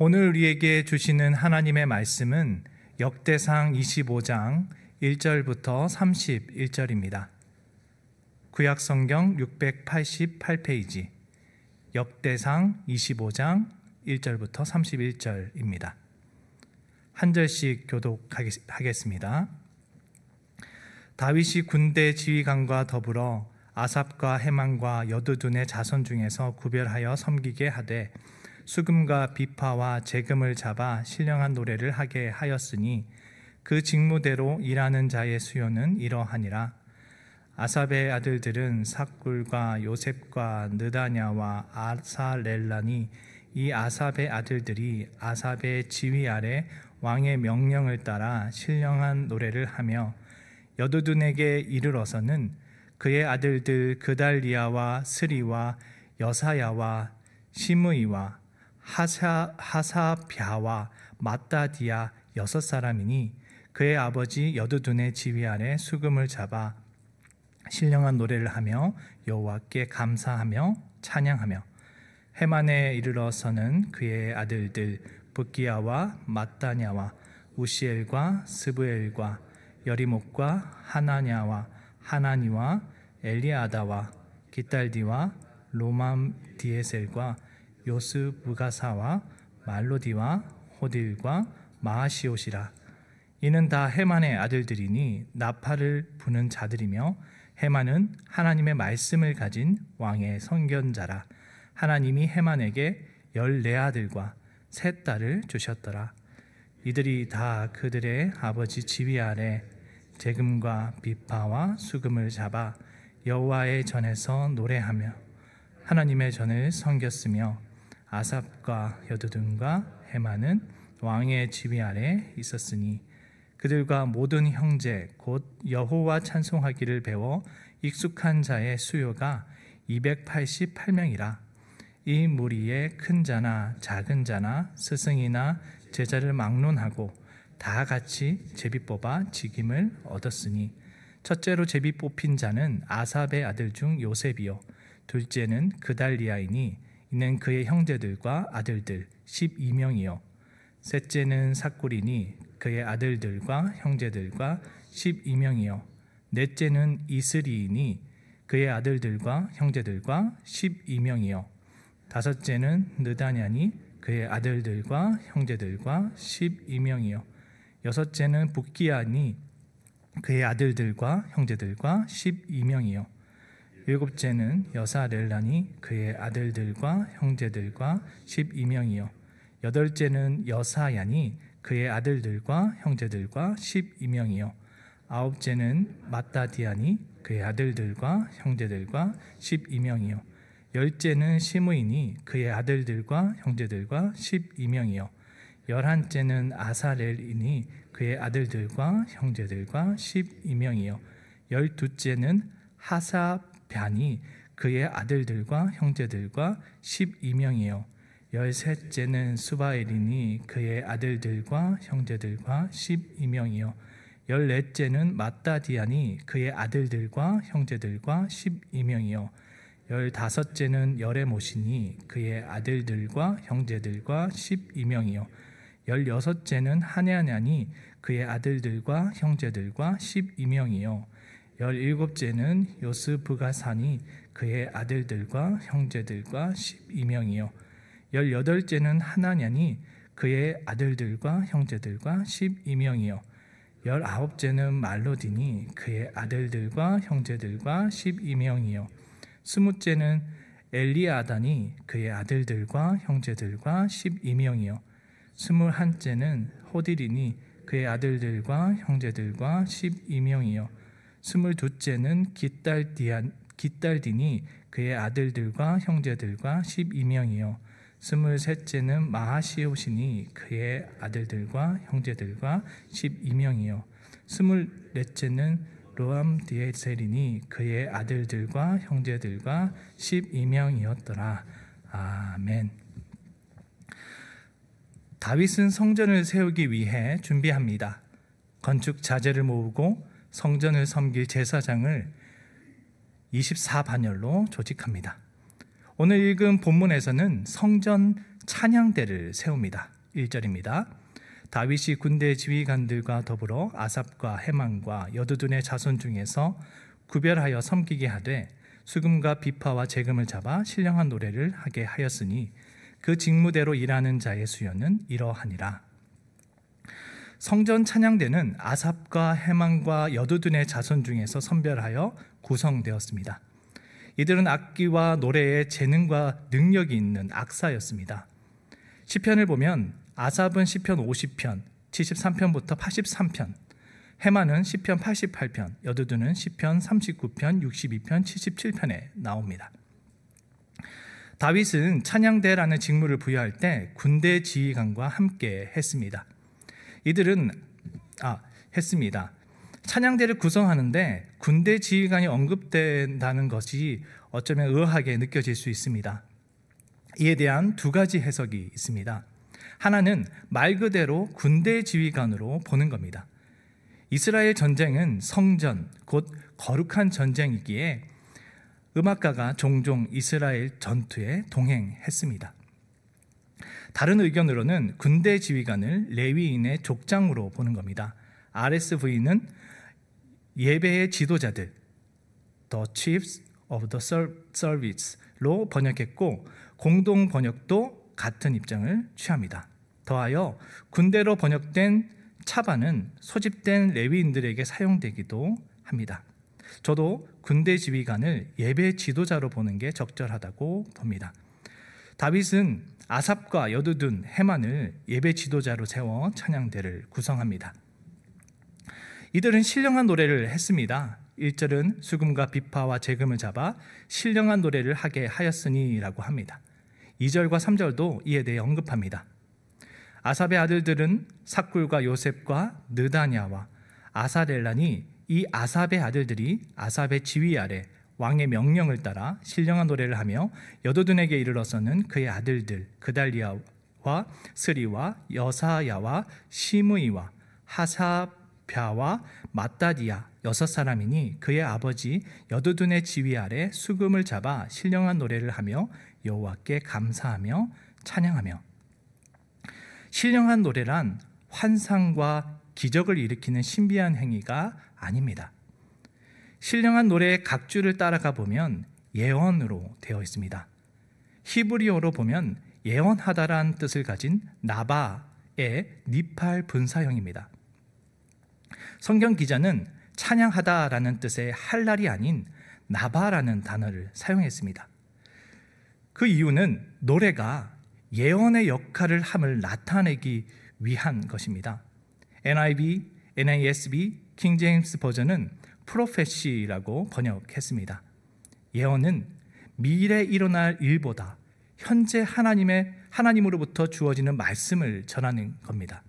오늘 우리에게 주시는 하나님의 말씀은 역대상 25장 1절부터 31절입니다. 구약 성경 688페이지 역대상 25장 1절부터 31절입니다. 한 절씩 교독하겠습니다. 다윗이 군대 지휘관과 더불어 아삽과 해만과 여두둔의 자손 중에서 구별하여 섬기게 하되 수금과 비파와 재금을 잡아 신령한 노래를 하게 하였으니 그 직무대로 일하는 자의 수요는 이러하니라. 아삽의 아들들은 사꿀과 요셉과 느다냐와 아사렐라니 이 아삽의 아들들이 아삽의 지휘 아래 왕의 명령을 따라 신령한 노래를 하며 여두둔에게 이르러서는 그의 아들들 그달리아와 스리와 여사야와 시므이와 하사, 하사비아와 마따디아 여섯 사람이니 그의 아버지 여두둔의 지휘 아래 수금을 잡아 신령한 노래를 하며 여호와께 감사하며 찬양하며 해만에 이르러서는 그의 아들들 부기야와 마따냐와 우시엘과 스브엘과 여리목과 하나냐와 하나니와 엘리아다와 기딸디와 로맘 디에셀과 요스부가사와 말로디와 호딜과 마하시옷이라 이는 다 헤만의 아들들이니 나팔을 부는 자들이며 헤만은 하나님의 말씀을 가진 왕의 선견자라 하나님이 헤만에게 열네 아들과 셋 딸을 주셨더라 이들이 다 그들의 아버지 지휘 아래 재금과 비파와 수금을 잡아 여호와의 전에서 노래하며 하나님의 전을 섬겼으며 아삽과 여두둔과 헤마는 왕의 지휘 아래 있었으니 그들과 모든 형제 곧 여호와 찬송하기를 배워 익숙한 자의 수요가 288명이라 이 무리에 큰 자나 작은 자나 스승이나 제자를 막론하고 다 같이 제비 뽑아 직임을 얻었으니 첫째로 제비 뽑힌 자는 아삽의 아들 중 요셉이요 둘째는 그달리아이니 이는 그의 형제들과 아들들 12명이요 셋째는 사꾸리니 그의 아들들과 형제들과 12명이요 넷째는 이스리이니 그의 아들들과 형제들과 12명이요 다섯째는 느다냐니 그의 아들들과 형제들과 12명이요 여섯째는 북기아니 그의 아들들과 형제들과 12명이요 일곱째는 여사렐란이 그의 아들들과 형제들과 12명이요. 여덟째는 여사얀이 그의 아들들과 형제들과 12명이요. 아홉째는 마따디안이 그의 아들들과 형제들과 12명이요. 열째는 시므인이 그의 아들들과 형제들과 12명이요. 열한째는 아사렐인이 그의 아들들과 형제들과 12명이요. 열두째는 하사 단이 그의 아들들과 형제들과 12명이요. 열셋째는 수바엘이니 그의 아들들과 형제들과 12명이요. 열넷째는 마따디아니 그의 아들들과 형제들과 12명이요. 열다섯째는 열의모시니 그의 아들들과 형제들과 12명이요. 열여섯째는 하냐냐니 그의 아들들과 형제들과 12명이요. 열일곱째는 요스브가 산이 그의 아들들과 형제들과 12명이요. 열여째는 하나냐니 그의 아들들과 형제들과 12명이요. 열아째는 말로디니 그의 아들들과 형제들과 12명이요. 스무째는 엘리아다니 그의 아들들과 형제들과 12명이요. 스물째는 호디리니 그의 아들들과 형제들과 12명이요. 스물두째는 깃달디니 그의 아들들과 형제들과 1 2 명이요 스물셋째는 마하시오시니 그의 아들들과 형제들과 1 2 명이요 스물넷째는 로암디에셀이니 그의 아들들과 형제들과 1 2 명이었더라 아멘. 다윗은 성전을 세우기 위해 준비합니다. 건축 자재를 모으고 성전을 섬길 제사장을 24반열로 조직합니다. 오늘 읽은 본문에서는 성전 찬양대를 세웁니다. 1절입니다. 다윗이 군대 지휘관들과 더불어 아삽과 해망과 여두둔의 자손 중에서 구별하여 섬기게 하되 수금과 비파와 재금을 잡아 신령한 노래를 하게 하였으니 그 직무대로 일하는 자의 수요는 이러하니라. 성전 찬양대는 아삽과 해만과 여두둔의 자손 중에서 선별하여 구성되었습니다. 이들은 악기와 노래에 재능과 능력이 있는 악사였습니다. 시편을 보면 아삽은 시편 50편, 73편부터 83편, 해마는 시편 88편, 여두두는 시편 39편, 62편, 77편에 나옵니다. 다윗은 찬양대라는 직무를 부여할 때 군대 지휘관과 함께 했습니다. 이들은 아 했습니다. 찬양대를 구성하는데 군대 지휘관이 언급된다는 것이 어쩌면 의아하게 느껴질 수 있습니다. 이에 대한 두 가지 해석이 있습니다. 하나는 말 그대로 군대 지휘관으로 보는 겁니다. 이스라엘 전쟁은 성전, 곧 거룩한 전쟁이기에 음악가가 종종 이스라엘 전투에 동행했습니다. 다른 의견으로는 군대 지휘관을 레위인의 족장으로 보는 겁니다. RSV는 예배의 지도자들, The Chiefs of the Service로 번역했고 공동 번역도 같은 입장을 취합니다. 더하여 군대로 번역된 차반은 소집된 레위인들에게 사용되기도 합니다. 저도 군대 지휘관을 예배 지도자로 보는 게 적절하다고 봅니다. 다윗은 아삽과 여두둔 해만을 예배 지도자로 세워 찬양대를 구성합니다. 이들은 신령한 노래를 했습니다. 1절은 수금과 비파와 재금을 잡아 신령한 노래를 하게 하였으니라고 합니다. 2절과 3절도 이에 대해 언급합니다. 아삽의 아들들은 사꿀과 요셉과 느다냐와 아사렐란이 이 아삽의 아들들이 아삽의 지휘 아래 왕의 명령을 따라 신령한 노래를 하며 여도둔에게 이르러서는 그의 아들들 그달리아와 스리와 여사야와 시므이와 하사벼와 마따디아 여섯 사람이니 그의 아버지 여도둔의 지휘 아래 수금을 잡아 신령한 노래를 하며 여호와께 감사하며 찬양하며 신령한 노래란 환상과 기적을 일으키는 신비한 행위가 아닙니다. 신령한 노래의 각주를 따라가 보면 예언으로 되어 있습니다. 히브리어로 보면 예언하다란 뜻을 가진 나바의 니팔 분사형입니다. 성경 기자는 찬양하다라는 뜻의 할날이 아닌 나바라는 단어를 사용했습니다. 그 이유는 노래가 예언의 역할을 함을 나타내기 위한 것입니다. NIV, NASB, 킹제임스 버전은 프로페시라고 번역했습니다. 예언은 미래 일어날 일보다 현재 하나님의 하나님으로부터 주어지는 말씀을 전하는 겁니다.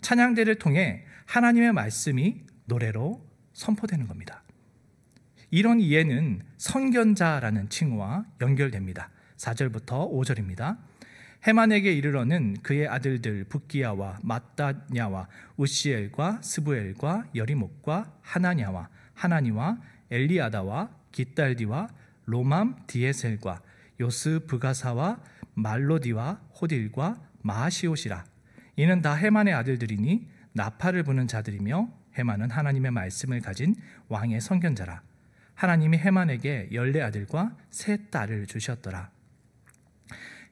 찬양대를 통해 하나님의 말씀이 노래로 선포되는 겁니다. 이런 이해는 선견자라는 칭호와 연결됩니다. 4절부터 5절입니다. 헤만에게 이르러는 그의 아들들 북기야와 마따냐와 우시엘과 스부엘과 여리목과 하나냐와 하나니와 엘리아다와 깃달디와 로맘 디에셀과 요스 부가사와 말로디와 호딜과 마하시옷이라 이는 다 헤만의 아들들이니 나팔을 부는 자들이며 헤만은 하나님의 말씀을 가진 왕의 선견자라 하나님이 헤만에게 열네 아들과 세 딸을 주셨더라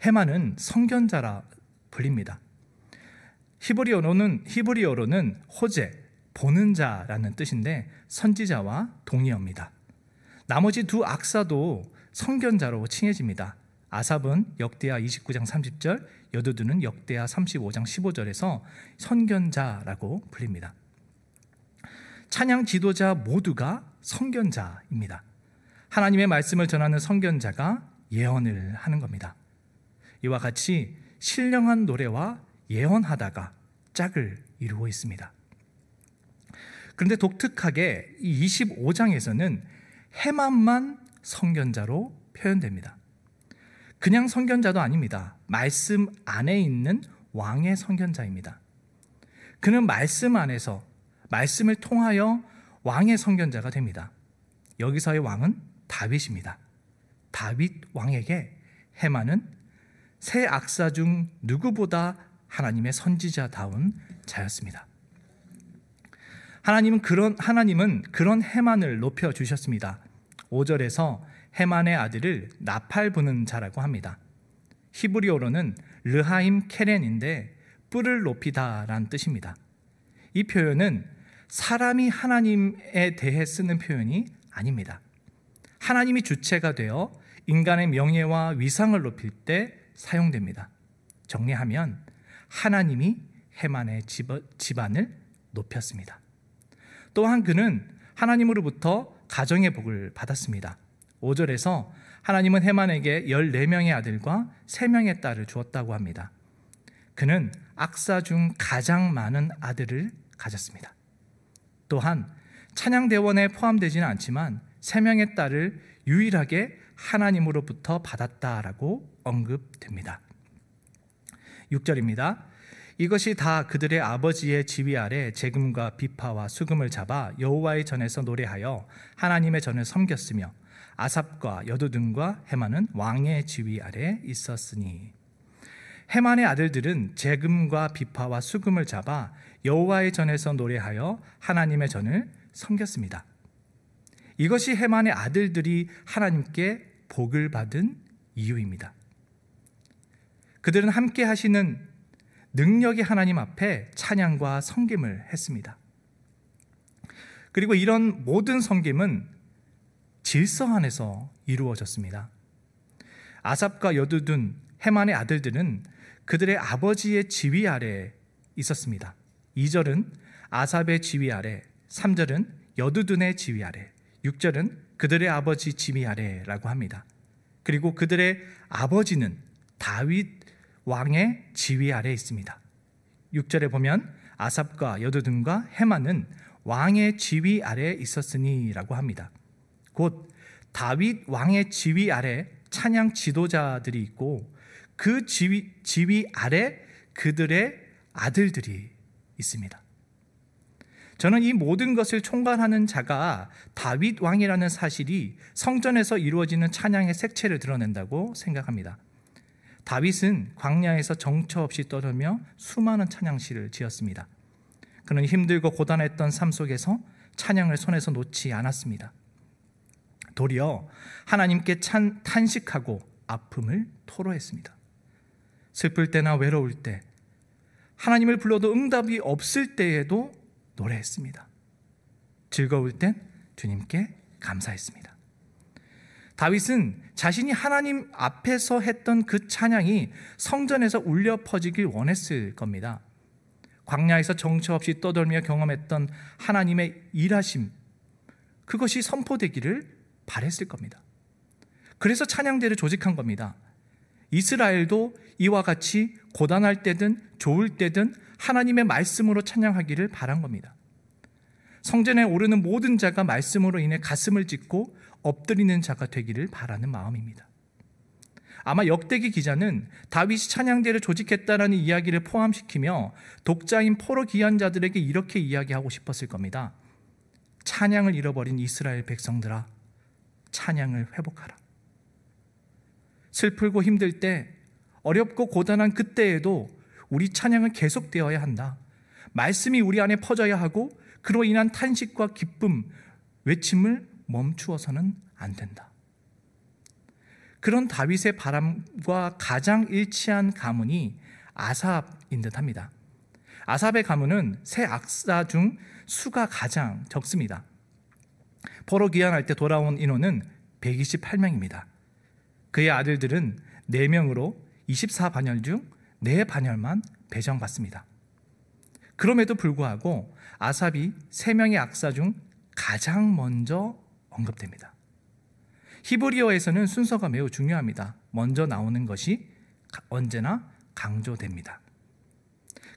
헤만은 선견자라 불립니다 히브리어로는 히브리어로는 호제 보는 자라는 뜻인데 선지자와 동의합니다 나머지 두 악사도 성견자로 칭해집니다. 아삽은 역대하 29장 30절, 여두두는 역대하 35장 15절에서 선견자라고 불립니다. 찬양 지도자 모두가 선견자입니다. 하나님의 말씀을 전하는 선견자가 예언을 하는 겁니다. 이와 같이 신령한 노래와 예언하다가 짝을 이루고 있습니다. 그런데 독특하게 이 25장에서는 해만만 성견자로 표현됩니다. 그냥 성견자도 아닙니다. 말씀 안에 있는 왕의 성견자입니다. 그는 말씀 안에서 말씀을 통하여 왕의 성견자가 됩니다. 여기서의 왕은 다윗입니다. 다윗 왕에게 해만은 새 악사 중 누구보다 하나님의 선지자다운 자였습니다. 하나님은 그런 하나님은 그런 해만을 높여 주셨습니다. 5절에서 해만의 아들을 나팔 부는 자라고 합니다. 히브리어로는 르하임 케렌인데 뿔을 높이다라는 뜻입니다. 이 표현은 사람이 하나님에 대해 쓰는 표현이 아닙니다. 하나님이 주체가 되어 인간의 명예와 위상을 높일 때 사용됩니다. 정리하면 하나님이 해만의 집안을 높였습니다. 또한 그는 하나님으로부터 가정의 복을 받았습니다. 5절에서 하나님은 해만에게 14명의 아들과 3명의 딸을 주었다고 합니다. 그는 악사 중 가장 많은 아들을 가졌습니다. 또한 찬양대원에 포함되지는 않지만 3명의 딸을 유일하게 하나님으로부터 받았다라고 언급됩니다. 6절입니다. 이것이 다 그들의 아버지의 지위 아래 재금과 비파와 수금을 잡아 여호와의 전에서 노래하여 하나님의 전을 섬겼으며 아삽과 여두등과 헤만은 왕의 지위 아래 있었으니 헤만의 아들들은 재금과 비파와 수금을 잡아 여호와의 전에서 노래하여 하나님의 전을 섬겼습니다. 이것이 헤만의 아들들이 하나님께 복을 받은 이유입니다. 그들은 함께 하시는 능력이 하나님 앞에 찬양과 섬김을 했습니다. 그리고 이런 모든 섬김은 질서 안에서 이루어졌습니다. 아삽과 여두둔 해만의 아들들은 그들의 아버지의 지휘 아래 있었습니다. 2절은 아삽의 지휘 아래, 3절은 여두둔의 지휘 아래, 6절은 그들의 아버지 지휘 아래라고 합니다. 그리고 그들의 아버지는 다윗 왕의 지위 아래 있습니다. 6절에 보면 아삽과 여두둔과 헤마는 왕의 지휘 아래 있었으니라고 합니다. 곧 다윗 왕의 지휘 아래 찬양 지도자들이 있고 그 지휘, 지휘 아래 그들의 아들들이 있습니다. 저는 이 모든 것을 총괄하는 자가 다윗 왕이라는 사실이 성전에서 이루어지는 찬양의 색채를 드러낸다고 생각합니다. 다윗은 광야에서 정처 없이 떠들며 수많은 찬양시를 지었습니다. 그는 힘들고 고단했던 삶 속에서 찬양을 손에서 놓지 않았습니다. 도리어 하나님께 찬, 탄식하고 아픔을 토로했습니다. 슬플 때나 외로울 때, 하나님을 불러도 응답이 없을 때에도 노래했습니다. 즐거울 땐 주님께 감사했습니다. 다윗은 자신이 하나님 앞에서 했던 그 찬양이 성전에서 울려 퍼지길 원했을 겁니다. 광야에서 정처 없이 떠돌며 경험했던 하나님의 일하심, 그것이 선포되기를 바랬을 겁니다. 그래서 찬양대를 조직한 겁니다. 이스라엘도 이와 같이 고단할 때든 좋을 때든 하나님의 말씀으로 찬양하기를 바란 겁니다. 성전에 오르는 모든 자가 말씀으로 인해 가슴을 찢고 엎드리는 자가 되기를 바라는 마음입니다. 아마 역대기 기자는 다윗이 찬양대를 조직했다라는 이야기를 포함시키며 독자인 포로 귀한 자들에게 이렇게 이야기하고 싶었을 겁니다. 찬양을 잃어버린 이스라엘 백성들아 찬양을 회복하라. 슬프고 힘들 때 어렵고 고단한 그때에도 우리 찬양은 계속되어야 한다. 말씀이 우리 안에 퍼져야 하고 그로 인한 탄식과 기쁨, 외침을 멈추어서는 안 된다. 그런 다윗의 바람과 가장 일치한 가문이 아삽인 듯합니다. 아삽의 가문은 세 악사 중 수가 가장 적습니다. 포로 귀환할 때 돌아온 인원은 128명입니다. 그의 아들들은 4명으로 24반열 중 4반열만 배정받습니다. 그럼에도 불구하고 아삽이 세 명의 악사 중 가장 먼저 언급됩니다. 히브리어에서는 순서가 매우 중요합니다. 먼저 나오는 것이 언제나 강조됩니다.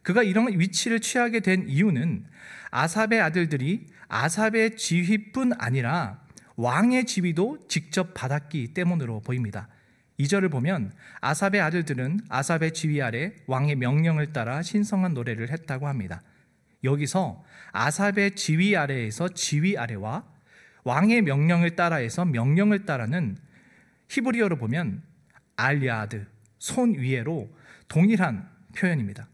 그가 이런 위치를 취하게 된 이유는 아삽의 아들들이 아삽의 지휘뿐 아니라 왕의 지위도 직접 받았기 때문으로 보입니다. 2절을 보면 아삽의 아들들은 아삽의 지휘 아래 왕의 명령을 따라 신성한 노래를 했다고 합니다. 여기서 아삽의 지휘 아래에서 지휘 아래와 왕의 명령을 따라해서 명령을 따라는 히브리어로 보면 알리아드 손 위에로 동일한 표현입니다.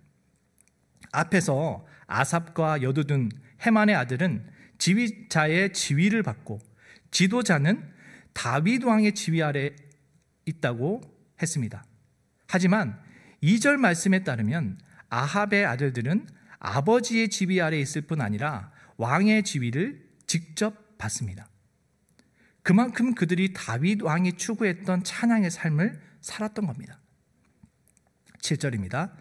앞에서 아삽과 여두둔 해만의 아들은 지휘자의 지휘를 받고 지도자는 다윗 왕의 지휘 아래 있다고 했습니다. 하지만 2절 말씀에 따르면 아합의 아들들은 아버지의 지위 아래 있을 뿐 아니라 왕의 지위를 직접 받습니다. 그만큼 그들이 다윗 왕이 추구했던 찬양의 삶을 살았던 겁니다. 7절입니다.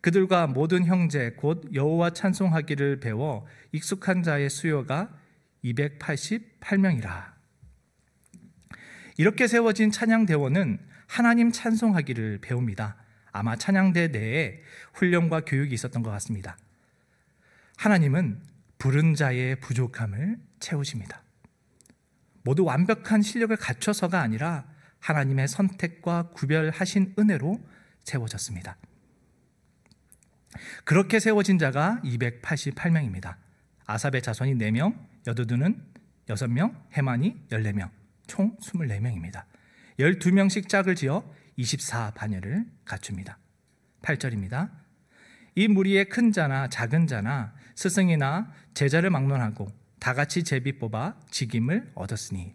그들과 모든 형제 곧 여호와 찬송하기를 배워 익숙한 자의 수요가 288명이라 이렇게 세워진 찬양대원은 하나님 찬송하기를 배웁니다. 아마 찬양대 내에 훈련과 교육이 있었던 것 같습니다. 하나님은 부른 자의 부족함을 채우십니다. 모두 완벽한 실력을 갖춰서가 아니라 하나님의 선택과 구별하신 은혜로 세워졌습니다. 그렇게 세워진 자가 288명입니다. 아삽의 자손이 4명, 여두두는 6명, 해만이 14명. 총 24명입니다. 12명씩 짝을 지어 24반열을 갖춥니다. 8절입니다. 이 무리의 큰 자나 작은 자나 스승이나 제자를 막론하고 다 같이 제비 뽑아 직임을 얻었으니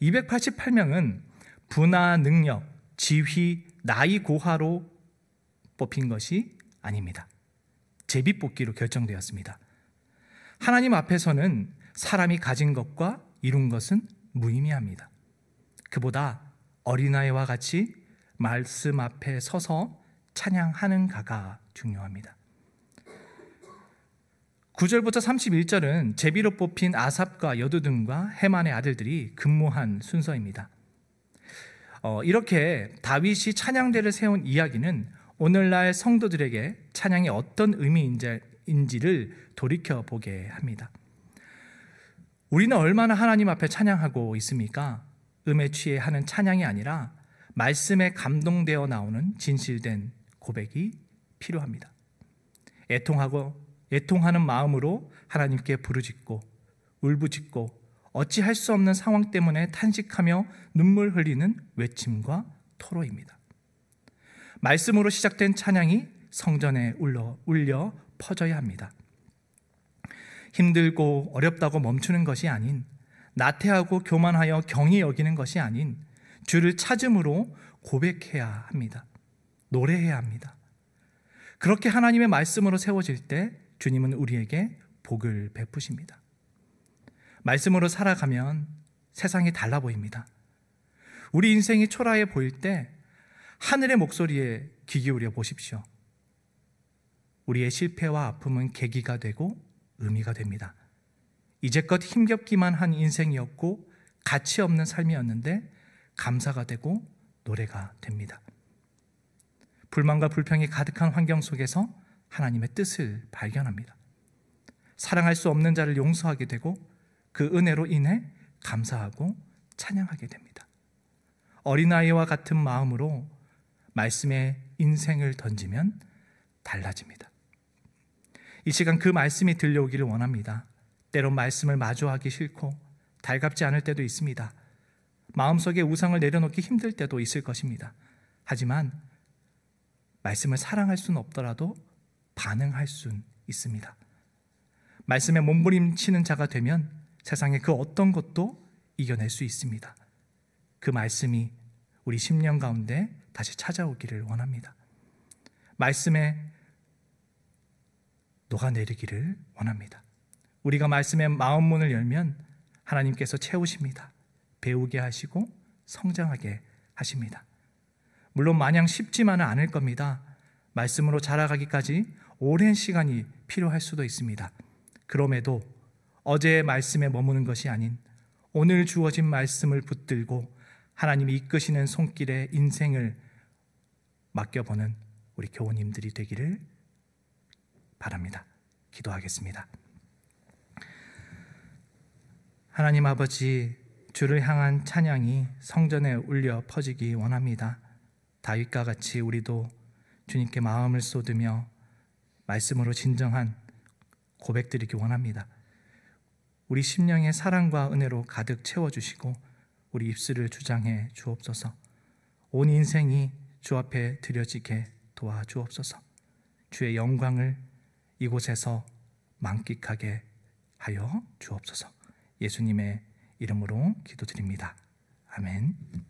288명은 분화 능력, 지휘, 나이 고하로 뽑힌 것이 아닙니다. 제비 뽑기로 결정되었습니다. 하나님 앞에서는 사람이 가진 것과 이룬 것은 무의미합니다. 그보다 어린아이와 같이 말씀 앞에 서서 찬양하는가가 중요합니다. 9절부터 31절은 제비로 뽑힌 아삽과 여두둔과 해만의 아들들이 근무한 순서입니다. 어, 이렇게 다윗이 찬양대를 세운 이야기는 오늘날 성도들에게 찬양이 어떤 의미인지를 돌이켜 보게 합니다. 우리는 얼마나 하나님 앞에 찬양하고 있습니까? 음에 취해 하는 찬양이 아니라 말씀에 감동되어 나오는 진실된 고백이 필요합니다. 애통하고 애통하는 마음으로 하나님께 부르짖고 울부짖고 어찌할 수 없는 상황 때문에 탄식하며 눈물 흘리는 외침과 토로입니다. 말씀으로 시작된 찬양이 성전에 울려, 울려 퍼져야 합니다. 힘들고 어렵다고 멈추는 것이 아닌 나태하고 교만하여 경이 여기는 것이 아닌 주를 찾음으로 고백해야 합니다. 노래해야 합니다. 그렇게 하나님의 말씀으로 세워질 때 주님은 우리에게 복을 베푸십니다. 말씀으로 살아가면 세상이 달라 보입니다. 우리 인생이 초라해 보일 때 하늘의 목소리에 귀 기울여 보십시오. 우리의 실패와 아픔은 계기가 되고 의미가 됩니다. 이제껏 힘겹기만 한 인생이었고 가치 없는 삶이었는데 감사가 되고 노래가 됩니다. 불만과 불평이 가득한 환경 속에서 하나님의 뜻을 발견합니다. 사랑할 수 없는 자를 용서하게 되고 그 은혜로 인해 감사하고 찬양하게 됩니다. 어린아이와 같은 마음으로 말씀에 인생을 던지면 달라집니다. 이 시간 그 말씀이 들려오기를 원합니다. 때론 말씀을 마주하기 싫고 달갑지 않을 때도 있습니다. 마음속에 우상을 내려놓기 힘들 때도 있을 것입니다. 하지만 말씀을 사랑할 수 없더라도 반응할 수 있습니다. 말씀에 몸부림치는 자가 되면 세상의 그 어떤 것도 이겨낼 수 있습니다. 그 말씀이 우리 10년 가운데 다시 찾아오기를 원합니다. 말씀에 녹아내리기를 원합니다. 우리가 말씀의 마음 문을 열면 하나님께서 채우십니다. 배우게 하시고 성장하게 하십니다. 물론 마냥 쉽지만은 않을 겁니다. 말씀으로 자라가기까지 오랜 시간이 필요할 수도 있습니다. 그럼에도 어제의 말씀에 머무는 것이 아닌 오늘 주어진 말씀을 붙들고 하나님이 이끄시는 손길에 인생을 맡겨보는 우리 교우님들이 되기를 바랍니다. 기도하겠습니다. 하나님 아버지 주를 향한 찬양이 성전에 울려 퍼지기 원합니다. 다윗과 같이 우리도 주님께 마음을 쏟으며 말씀으로 진정한 고백드리기 원합니다. 우리 심령의 사랑과 은혜로 가득 채워주시고 우리 입술을 주장해 주옵소서. 온 인생이 주 앞에 드려지게 도와주옵소서. 주의 영광을 이곳에서 만끽하게 하여 주옵소서. 예수님의 이름으로 기도드립니다. 아멘.